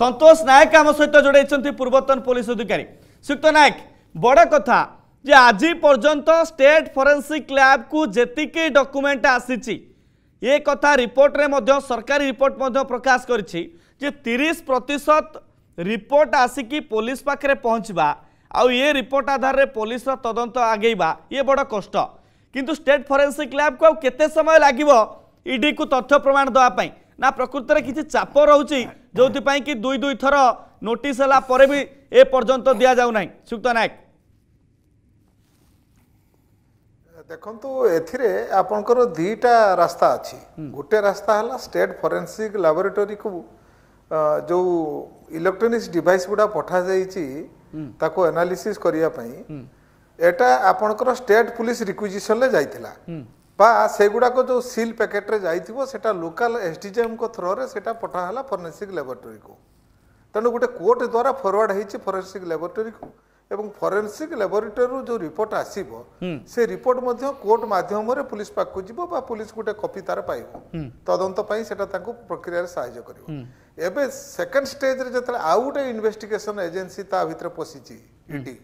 সন্তোষ নায়ক আম সহ যোড়াইছেন পূর্বতন পুলিশ অধিকারী শ্রীযুক্ত নায়ক বড় কথা যে আজি পর্যন্ত স্টেট ফরেনসিক ল্যাব কু যেতিকি ডকুমেন্ট আসিছি এ কথা রিপোর্টরে মধ্য সরকারি রিপোর্ট মধ্য প্রকাশ করেছি যে তিরিশ প্রতিশত রিপোর্ট আসিকি পুলিশ পাখে পৌঁছবা আউ এ রিপোর্ট আধারে পুলিশর তদন্ত আগেইবা ইয়ে বড় কষ্ট কিন্তু স্টেট ফরেনসিক ল্যাবকু আউ কেতে সময় লাগিব ইডি কু তথ্য প্রমাণ দেওয়া ନା ପ୍ରକୃତରେ କିଛି ଚାପ ରହୁଛି ଯେଉଁଥିପାଇଁ କି ଦୁଇ ଦୁଇ ଥର ନୋଟିସ୍ ହେଲା ପରେ ବି ଏ ପର୍ଯ୍ୟନ୍ତ ଦିଆଯାଉ ନାହିଁ ସୁକ୍ତ ନାୟକ ଦେଖନ୍ତୁ ଏଥିରେ ଆପଣଙ୍କର ଦୁଇଟା ରାସ୍ତା ଅଛି ଗୋଟେ ରାସ୍ତା ହେଲା ଷ୍ଟେଟ୍ ଫରେନ୍ସିକ୍ ଲାବୋରେଟୋରୀକୁ ଯେଉଁ ଇଲେକ୍ଟ୍ରୋନିକ୍ସ ଡିଭାଇସ୍ ଗୁଡ଼ା ପଠାଯାଇଛି ତାକୁ ଆନାଲିସିସ୍ କରିବା ପାଇଁ ଏଇଟା ଆପଣଙ୍କର ଷ୍ଟେଟ୍ ପୁଲିସ୍ ରିକ୍ୱିଜିସନ୍ରେ ଯାଇଥିଲା ବା ସେଗୁଡ଼ାକ ଯେଉଁ ସିଲ୍ ପ୍ୟାକେଟ୍ରେ ଯାଇଥିବ ସେଇଟା ଲୋକାଲ ଏସ୍ ଡିଜେଏମ୍ଙ୍କ ଥ୍ରୋରେ ସେଇଟା ପଠା ହେଲା ଫରେନ୍ସିକ୍ ଲାବୋରେଟୋରୀକୁ ତେଣୁ ଗୋଟେ କୋର୍ଟ ଦ୍ୱାରା ଫରୱାର୍ଡ଼ ହେଇଛି ଫରେନ୍ସିକ୍ ଲାବୋରେଟୋରୀକୁ ଏବଂ ଫରେନ୍ସିକ୍ ଲାବୋରେଟୋରୀରୁ ଯେଉଁ ରିପୋର୍ଟ ଆସିବ ସେ ରିପୋର୍ଟ ମଧ୍ୟ କୋର୍ଟ ମାଧ୍ୟମରେ ପୁଲିସ ପାଖକୁ ଯିବ ବା ପୁଲିସ ଗୋଟେ କପି ତାର ପାଇବ ତଦନ୍ତ ପାଇଁ ସେଇଟା ତାଙ୍କୁ ପ୍ରକ୍ରିୟାରେ ସାହାଯ୍ୟ କରିବ ଏବେ ସେକେଣ୍ଡ ଷ୍ଟେଜ୍ରେ ଯେତେବେଳେ ଆଉ ଗୋଟେ ଇନ୍ଭେଷ୍ଟିଗେସନ୍ ଏଜେନ୍ସି ତା ଭିତରେ ପଶିଛି ଇଡି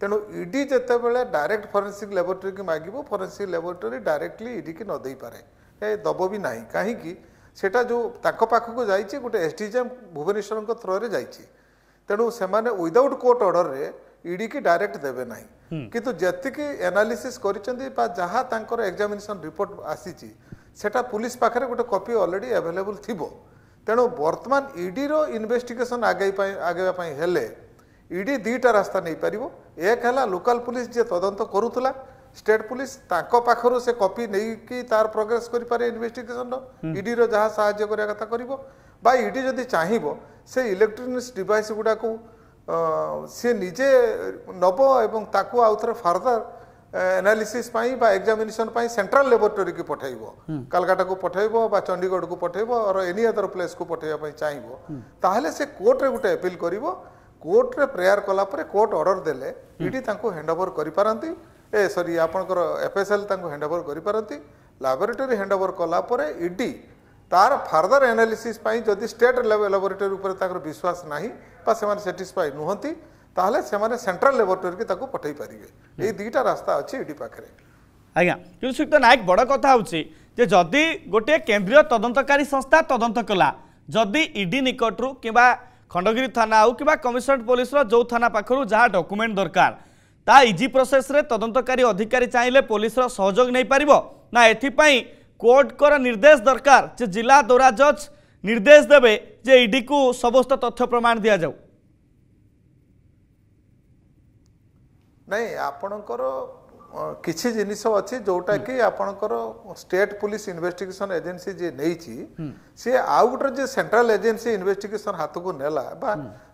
ତେଣୁ ଇଡି ଯେତେବେଳେ ଡାଇରେକ୍ଟ ଫରେନ୍ସିକ୍ ଲାବୋରେଟୋରୀକି ମାଗିବ ଫରେନ୍ସିକ୍ ଲାବୋରେଟୋରୀ ଡାଇରେକ୍ଟଲି ଇଡିକି ନ ଦେଇପାରେ ଏ ଦେବ ବି ନାହିଁ କାହିଁକି ସେଇଟା ଯେଉଁ ତାଙ୍କ ପାଖକୁ ଯାଇଛି ଗୋଟେ ଏସ୍ ଡିଜେମ୍ ଭୁବନେଶ୍ୱରଙ୍କ ଥ୍ରୋରେ ଯାଇଛି ତେଣୁ ସେମାନେ ୱିଦାଉଟ୍ କୋର୍ଟ ଅର୍ଡ଼ରରେ ଇଡିକି ଡାଇରେକ୍ଟ ଦେବେ ନାହିଁ କିନ୍ତୁ ଯେତିକି ଆନାଲିସିସ୍ କରିଛନ୍ତି ବା ଯାହା ତାଙ୍କର ଏକ୍ଜାମିନେସନ୍ ରିପୋର୍ଟ ଆସିଛି ସେଟା ପୁଲିସ୍ ପାଖରେ ଗୋଟେ କପି ଅଲରେଡ଼ି ଆଭେଲେବୁଲ୍ ଥିବ ତେଣୁ ବର୍ତ୍ତମାନ ଇଡିର ଇନଭେଷ୍ଟିଗେସନ୍ ଆଗେଇ ପାଇଁ ଆଗେଇବା ପାଇଁ ହେଲେ ଇଡି ଦୁଇଟା ରାସ୍ତା ନେଇପାରିବ ଏକ ହେଲା ଲୋକାଲ ପୋଲିସ ଯିଏ ତଦନ୍ତ କରୁଥିଲା ଷ୍ଟେଟ୍ ପୋଲିସ ତାଙ୍କ ପାଖରୁ ସେ କପି ନେଇକି ତାର ପ୍ରୋଗ୍ରେସ୍ କରିପାରେ ଇନଭେଷ୍ଟିଗେସନର ଇଡିର ଯାହା ସାହାଯ୍ୟ କରିବା କଥା କରିବ ବା ଇଡି ଯଦି ଚାହିଁବ ସେ ଇଲେକ୍ଟ୍ରୋନିକ୍ସ ଡିଭାଇସ୍ ଗୁଡ଼ାକୁ ସିଏ ନିଜେ ନେବ ଏବଂ ତାକୁ ଆଉ ଥରେ ଫର୍ଦର ଏନାଲିସିସ୍ ପାଇଁ ବା ଏକ୍ଜାମିନେସନ୍ ପାଇଁ ସେଣ୍ଟ୍ରାଲ ଲାବୋରେଟୋରୀକୁ ପଠାଇବ କାଲକାଟାକୁ ପଠାଇବ ବା ଚଣ୍ଡିଗଡ଼କୁ ପଠାଇବ ଅର ଏନି ଅଦର ପ୍ଲେସ୍କୁ ପଠାଇବା ପାଇଁ ଚାହିଁବ ତାହେଲେ ସେ କୋର୍ଟରେ ଗୋଟେ ଆପିଲ୍ କରିବ କୋର୍ଟରେ ପ୍ରେୟାର କଲା ପରେ କୋର୍ଟ ଅର୍ଡ଼ର ଦେଲେ ଇଡି ତାଙ୍କୁ ହ୍ୟାଣ୍ଡ ହ୍ୟାଣ୍ଡଓଭର କରିପାରନ୍ତି ଏ ସରି ଆପଣଙ୍କର ଏଫ୍ଏସ୍ଏଲ୍ ତାଙ୍କୁ ହ୍ୟାଣ୍ଡଓଭର କରିପାରନ୍ତି ଲାବୋରେଟୋରୀ ହ୍ୟାଣ୍ଡଓଭର କଲା ପରେ ଇଡି ତାର ଫାର୍ଦର ଆନାଲିସିସ୍ ପାଇଁ ଯଦି ଷ୍ଟେଟ୍ ଲାବୋରେଟୋରୀ ଉପରେ ତାଙ୍କର ବିଶ୍ୱାସ ନାହିଁ ବା ସେମାନେ ସାଟିସ୍ଫାଏ ନୁହନ୍ତି ତାହେଲେ ସେମାନେ ସେଣ୍ଟ୍ରାଲ ଲାବୋରେଟୋରୀକି ତାକୁ ପଠାଇ ପାରିବେ ଏଇ ଦୁଇଟା ରାସ୍ତା ଅଛି ଇଡି ପାଖରେ ଆଜ୍ଞା କିନ୍ତୁ ଶ୍ରୀଯୁକ୍ତ ନାୟକ ବଡ଼ କଥା ହେଉଛି ଯେ ଯଦି ଗୋଟିଏ କେନ୍ଦ୍ରୀୟ ତଦନ୍ତକାରୀ ସଂସ୍ଥା ତଦନ୍ତ କଲା ଯଦି ଇଡି ନିକଟରୁ କିମ୍ବା খণ্ডগিরি থানা আউ কিংবা কমিশনারেট পুলিশর যে থানা পাখর যা ডকুমেন্ট দরকার তা ইজি প্রসেসরে তদন্তকারী অধিকারী চাইলে পুলিশর সহযোগ নেইপারিব না এথিপাই কোর্টকর নির্দেশ দরকার যে জেলা দৌরা জজ নির্দেশ দেবে যে ইডি কু সমস্ত তথ্য প্রমাণ দিয়া যাও নাই আপনার କିଛି ଜିନିଷ ଅଛି ଯେଉଁଟାକି ଆପଣଙ୍କର ଷ୍ଟେଟ୍ ପୋଲିସ ଇନଭେଷ୍ଟିଗେସନ ଏଜେନ୍ସି ଯିଏ ନେଇଛି ସେ ଆଉ ଗୋଟେ ଯେ ସେଣ୍ଟ୍ରାଲ ଏଜେନ୍ସି ଇନଭେଷ୍ଟିଗେସନ ହାତକୁ ନେଲା ବା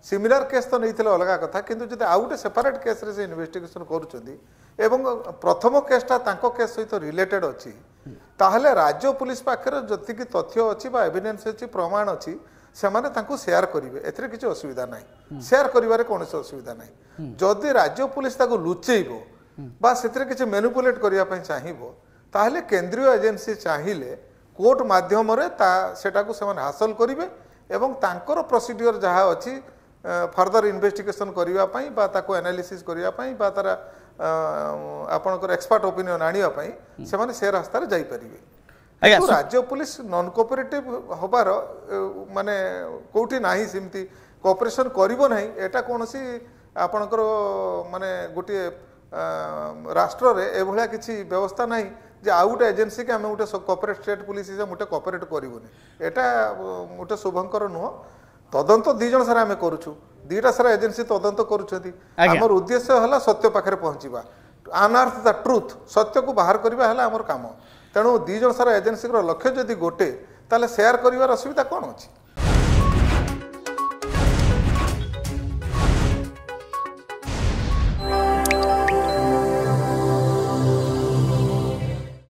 ସିମିଲାର କେସ୍ ତ ନେଇଥିଲେ ଅଲଗା କଥା କିନ୍ତୁ ଯଦି ଆଉ ଗୋଟେ ସେପାରେଟ୍ କେସ୍ରେ ସେ ଇନଭେଷ୍ଟିଗେସନ କରୁଛନ୍ତି ଏବଂ ପ୍ରଥମ କେସ୍ଟା ତାଙ୍କ କେସ୍ ସହିତ ରିଲେଟେଡ୍ ଅଛି ତାହେଲେ ରାଜ୍ୟ ପୋଲିସ ପାଖରେ ଯେତିକି ତଥ୍ୟ ଅଛି ବା ଏଭିଡେନ୍ସ ଅଛି ପ୍ରମାଣ ଅଛି ସେମାନେ ତାଙ୍କୁ ସେୟାର କରିବେ ଏଥିରେ କିଛି ଅସୁବିଧା ନାହିଁ ସେୟାର କରିବାରେ କୌଣସି ଅସୁବିଧା ନାହିଁ ଯଦି ରାଜ୍ୟ ପୋଲିସ ତାକୁ ଲୁଚେଇବ ବା ସେଥିରେ କିଛି ମେନିପୁଲେଟ୍ କରିବା ପାଇଁ ଚାହିଁବ ତାହେଲେ କେନ୍ଦ୍ରୀୟ ଏଜେନ୍ସି ଚାହିଁଲେ କୋର୍ଟ ମାଧ୍ୟମରେ ତା ସେଟାକୁ ସେମାନେ ହାସଲ କରିବେ ଏବଂ ତାଙ୍କର ପ୍ରୋସିଡ଼ିଓର ଯାହା ଅଛି ଫର୍ଦର ଇନଭେଷ୍ଟିଗେସନ୍ କରିବା ପାଇଁ ବା ତାକୁ ଏନାଲିସିସ୍ କରିବା ପାଇଁ ବା ତାର ଆପଣଙ୍କର ଏକ୍ସପର୍ଟ ଓପିନିଅନ୍ ଆଣିବା ପାଇଁ ସେମାନେ ସେ ରାସ୍ତାରେ ଯାଇପାରିବେ ରାଜ୍ୟ ପୋଲିସ ନନ୍ କୋପରେଟିଭ ହବାର ମାନେ କେଉଁଠି ନାହିଁ ସେମିତି କୋପରେସନ୍ କରିବ ନାହିଁ ଏଟା କୌଣସି ଆପଣଙ୍କର ମାନେ ଗୋଟିଏ ରାଷ୍ଟ୍ରରେ ଏଭଳିଆ କିଛି ବ୍ୟବସ୍ଥା ନାହିଁ ଯେ ଆଉ ଗୋଟେ ଏଜେନ୍ସିକି ଆମେ ଗୋଟେ କପରେଟ୍ ଷ୍ଟେଟ୍ ପୋଲିସ ହିସାବରେ ଗୋଟେ କପରେଟ୍ କରିବୁନି ଏଇଟା ଗୋଟେ ଶୁଭଙ୍କର ନୁହଁ ତଦନ୍ତ ଦୁଇ ଜଣ ସାରା ଆମେ କରୁଛୁ ଦୁଇଟା ସାରା ଏଜେନ୍ସି ତଦନ୍ତ କରୁଛନ୍ତି ଆମର ଉଦ୍ଦେଶ୍ୟ ହେଲା ସତ୍ୟ ପାଖରେ ପହଞ୍ଚିବା ଆନ୍ଆର୍ଥ ଦ ଟ୍ରୁଥ୍ ସତ୍ୟକୁ ବାହାର କରିବା ହେଲା ଆମର କାମ ତେଣୁ ଦୁଇ ଜଣ ସାରା ଏଜେନ୍ସିର ଲକ୍ଷ୍ୟ ଯଦି ଗୋଟେ ତାହେଲେ ସେୟାର କରିବାର ଅସୁବିଧା କ'ଣ ଅଛି